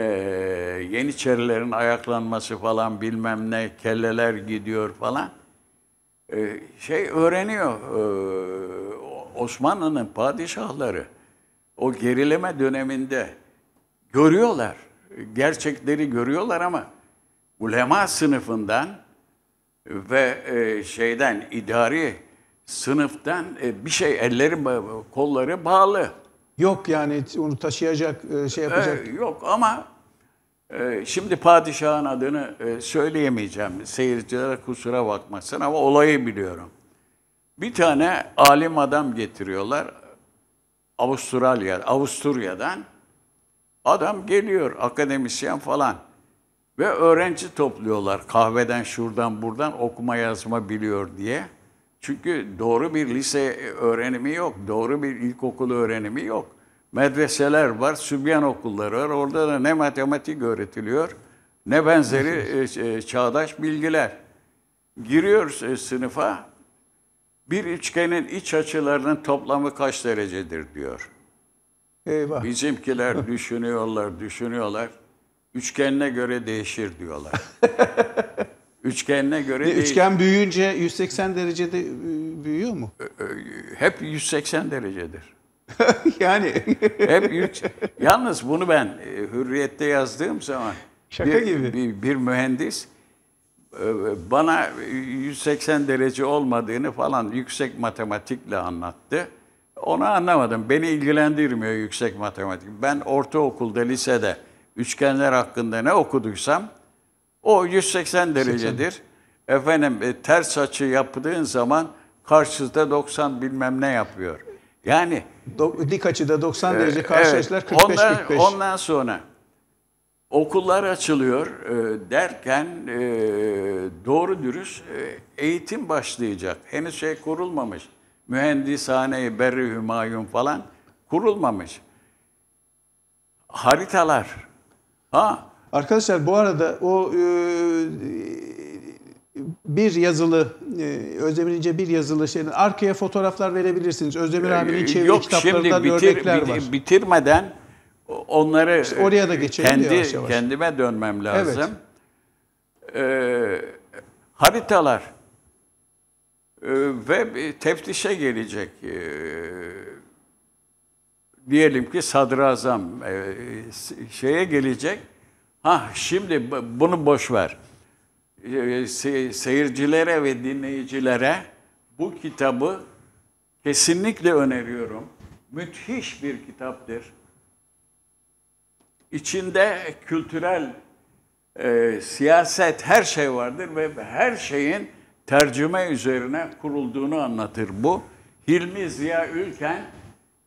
Yeniçerilerin ayaklanması falan bilmem ne, kelleler gidiyor falan. E, şey öğreniyor e, Osmanlı'nın padişahları o gerileme döneminde görüyorlar. Gerçekleri görüyorlar ama ulema sınıfından ve e, şeyden idari sınıftan e, bir şey elleri kolları bağlı. Yok yani onu taşıyacak, e, şey ee, yapacak. Ee, yok ama e, şimdi padişahın adını e, söyleyemeyeceğim. Seyircilere kusura bakmasın ama olayı biliyorum. Bir tane alim adam getiriyorlar Avustralya, Avusturya'dan. Adam geliyor, akademisyen falan. Ve öğrenci topluyorlar kahveden şuradan buradan okuma yazma biliyor diye. Çünkü doğru bir lise öğrenimi yok, doğru bir ilkokul öğrenimi yok. Medreseler var, sübyan okulları var. Orada da ne matematik öğretiliyor, ne benzeri e, e, çağdaş bilgiler. Giriyoruz e, sınıfa, bir üçgenin iç açılarının toplamı kaç derecedir diyor. Eyvah. Bizimkiler düşünüyorlar, düşünüyorlar. Üçgenine göre değişir diyorlar. Üçgenine göre değil. Üçgen büyüyünce 180 derecede e, büyüyor mu? E, e, hep 180 derecedir. yani. Hep yüz... Yalnız bunu ben Hürriyet'te yazdığım zaman Şaka bir, gibi. Bir, bir mühendis bana 180 derece olmadığını falan yüksek matematikle anlattı. Onu anlamadım. Beni ilgilendirmiyor yüksek matematik. Ben ortaokulda, lisede üçgenler hakkında ne okuduysam o 180 derecedir. 80. Efendim e, ters açı yaptığın zaman karşıda 90 bilmem ne yapıyor. Yani Do dik açıda 90 e, derece karşı evet, 45-45. Ondan, 45. ondan sonra okullar açılıyor e, derken e, doğru dürüst e, eğitim başlayacak. Henüz şey kurulmamış. Mühendishane, Berri Hümayun falan kurulmamış. Haritalar. Ha Arkadaşlar bu arada o e, bir yazılı e, Özdemir İnce bir yazılı şeyin arkaya fotoğraflar verebilirsiniz. Özdemir e, abinin çeviri Yok, kitaplarından bitir, örnekler bitir, var. bitirmeden onları işte oraya da geçelim kendi, yavaş yavaş. kendime dönmem lazım. Evet. Ee, haritalar ve teftişe gelecek diyelim ki sadrazam şeye gelecek Ha şimdi bunu boş ver. Ee, seyircilere ve dinleyicilere bu kitabı kesinlikle öneriyorum. Müthiş bir kitaptır. İçinde kültürel, e, siyaset her şey vardır ve her şeyin tercüme üzerine kurulduğunu anlatır bu. Hilmi Ziya Ülken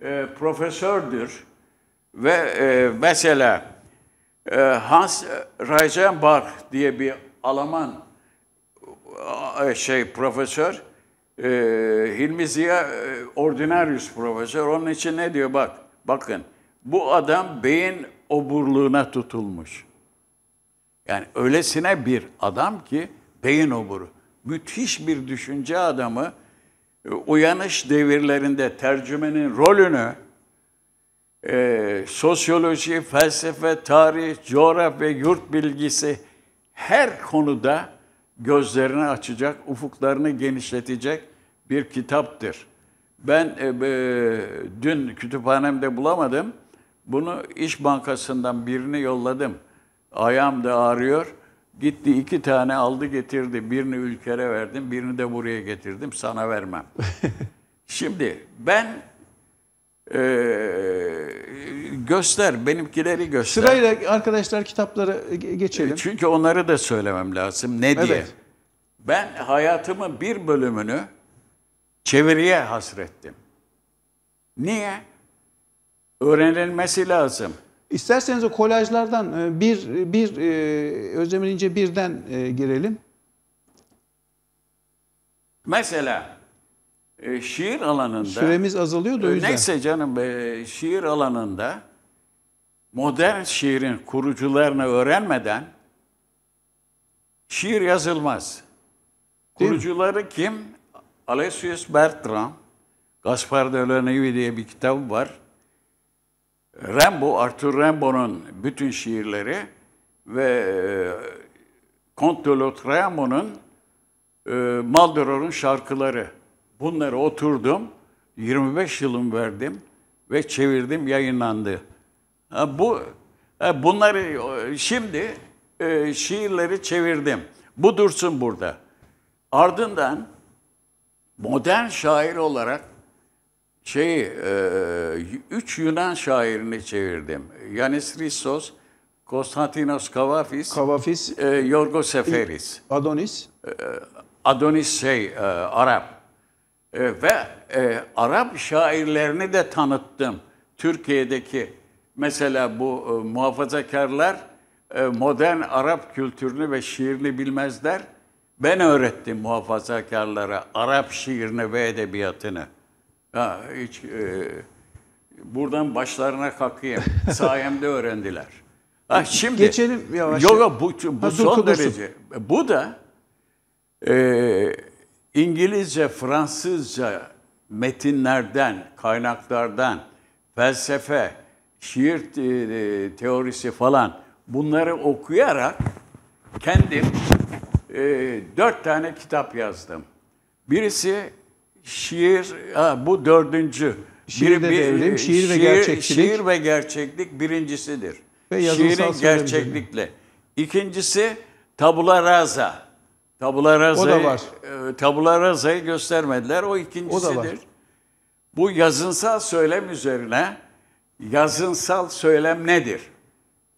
e, profesördür ve e, mesela ee, Hans Reichenbach diye bir Alman e, şey profesör, e, Hilmi Ziya e, ordinarius profesör. Onun için ne diyor bak, bakın bu adam beyin oburluğuna tutulmuş. Yani öylesine bir adam ki beyin oburu. Müthiş bir düşünce adamı uyanış devirlerinde tercümenin rolünü e, sosyoloji, felsefe, tarih, coğrafya, yurt bilgisi her konuda gözlerini açacak, ufuklarını genişletecek bir kitaptır. Ben e, e, dün kütüphanemde bulamadım. Bunu İş Bankası'ndan birini yolladım. Ayağım da ağrıyor. Gitti iki tane aldı getirdi. Birini ülkere verdim, birini de buraya getirdim. Sana vermem. Şimdi ben e, göster, benimkileri göster. Sırayla arkadaşlar kitapları geçelim. Ee, çünkü onları da söylemem lazım. Ne diye? Evet. Ben hayatımı bir bölümünü çeviriye hasrettim. Niye? Öğrenilmesi lazım. İsterseniz o kolajlardan e, bir, bir e, Özdemir İnce birden e, girelim. Mesela e, şiir alanında... Süremiz azalıyor da o e, yüzden. Neyse canım e, şiir alanında modern şiirin kurucularını öğrenmeden şiir yazılmaz. Kurucuları kim? Alessius Bertrand, Gaspar de Lenivi diye bir kitabı var. Rambo, Arthur Rambo'nun bütün şiirleri ve e, Conte de Lautremont'un e, Malderor'un şarkıları. Bunları oturdum, 25 yılım verdim ve çevirdim, yayınlandı. Ha, bu ha, bunları e, şimdi e, şiirleri çevirdim. Bu dursun burada. Ardından modern şair olarak şey e, üç Yunan şairini çevirdim. Yanis Rissos, Konstantinos Kavafis, Kavafis, e, Yorgos Seferis. Adonis. E, Adonis şey e, Arap. E, ve e, Arap şairlerini de tanıttım. Türkiye'deki mesela bu e, muhafazakarlar e, modern Arap kültürünü ve şiirini bilmezler. Ben öğrettim muhafazakarlara Arap şiirini ve edebiyatını. Ha, hiç e, buradan başlarına kakayım. Sayemde öğrendiler. Ha, şimdi geçelim yavaş. Yok bu, bu ha, son dur, derece. Bu da e, İngilizce, Fransızca metinlerden, kaynaklardan, felsefe, şiir e, teorisi falan bunları okuyarak kendim e, dört tane kitap yazdım. Birisi şiir, ha, bu dördüncü. Şiir bir, e, devrim, şiir, şiir ve gerçeklik. Şiir ve gerçeklik birincisidir. Ve Şiirin gerçeklikle. İkincisi tabula rasa. Tabula Rasa'yı, o da var. E, tabula Rasa'yı göstermediler. O ikincisidir. O da var. Bu yazınsal söylem üzerine yazınsal söylem nedir?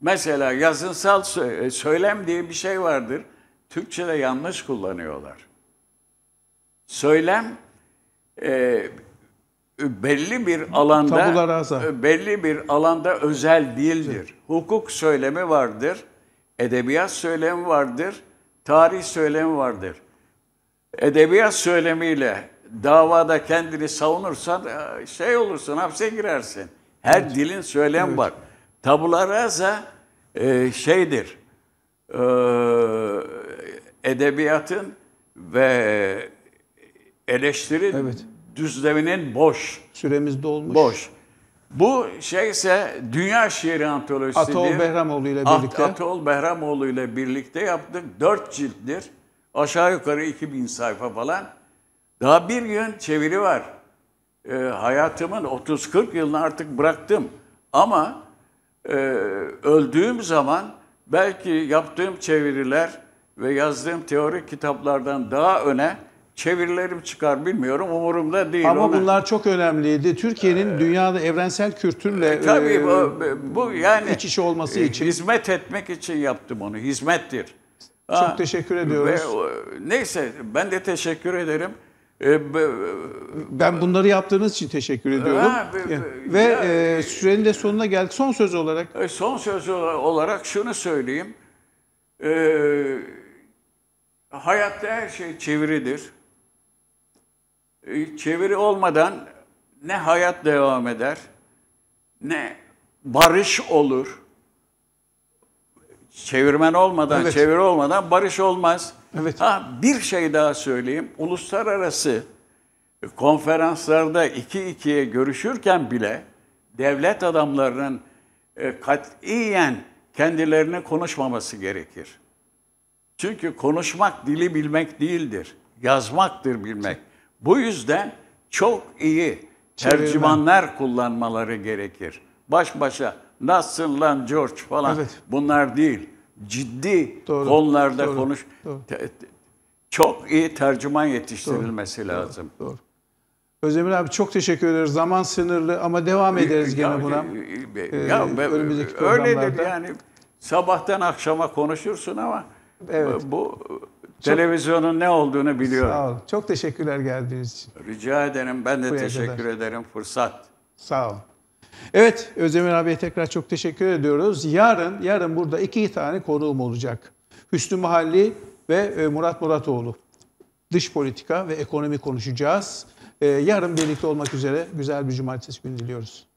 Mesela yazınsal e, söylem diye bir şey vardır. Türkçe'de yanlış kullanıyorlar. Söylem e, belli bir alanda e, belli bir alanda özel değildir. Hukuk söylemi vardır, edebiyat söylemi vardır, tarih söylemi vardır. Edebiyat söylemiyle davada kendini savunursan e, şey olursun, hapse girersin. Her evet. dilin söylem evet. var. Tabulara ise şeydir, e, edebiyatın ve eleştiri evet. düzleminin boş. Süremiz dolmuş. Boş. Bu şeyse Dünya Şiiri Antolojisi Atol Behramoğlu ile birlikte. At, Atol Behramoğlu ile birlikte yaptık. Dört cilttir. Aşağı yukarı 2000 sayfa falan. Daha bir gün çeviri var. E, hayatımın 30-40 yılını artık bıraktım. Ama e, öldüğüm zaman belki yaptığım çeviriler ve yazdığım teorik kitaplardan daha öne çevirilerim çıkar bilmiyorum. Umurumda değil. Ama ona. bunlar çok önemliydi. Türkiye'nin ee, dünyada evrensel kültürle e, tabii e, bu, bu yani iç içe olması e, için. Hizmet etmek için yaptım onu. Hizmettir. Çok ha, teşekkür ediyoruz. Ve, neyse ben de teşekkür ederim. E, ben bunları yaptığınız için teşekkür ediyorum. Ha, ve ya, e, sürenin de sonuna geldik. Son söz olarak. Son söz olarak şunu söyleyeyim. E, hayatta her şey çeviridir. E, çeviri olmadan ne hayat devam eder, ne barış olur. Çevirmen olmadan, evet. çeviri olmadan barış olmaz. Evet. Ha, bir şey daha söyleyeyim. Uluslararası konferanslarda iki ikiye görüşürken bile devlet adamlarının e, katiyen kendilerine konuşmaması gerekir. Çünkü konuşmak dili bilmek değildir. Yazmaktır bilmek. Bu yüzden çok iyi tercümanlar Çevirmen. kullanmaları gerekir. Baş başa nasılsın lan George falan evet. bunlar değil. Ciddi doğru, konularda doğru, konuş. Doğru. çok iyi tercüman yetiştirilmesi doğru, lazım. Doğru, Özdemir abi çok teşekkür ederiz. Zaman sınırlı ama devam ederiz gene buna. E, e, ya, ee, ya, önümüzdeki programlarda. Öyledir yani. Sabahtan akşama konuşursun ama Evet. Bu televizyonun çok, ne olduğunu biliyorum. Sağ ol. Çok teşekkürler geldiğiniz için. Rica ederim. Ben de Buraya teşekkür kadar. ederim. Fırsat. Sağ ol. Evet Özdemir abiye tekrar çok teşekkür ediyoruz. Yarın yarın burada iki tane konuğum olacak. Hüsnü Mahalli ve e, Murat Muratoğlu. Dış politika ve ekonomi konuşacağız. E, yarın birlikte olmak üzere güzel bir cumartesi günü diliyoruz.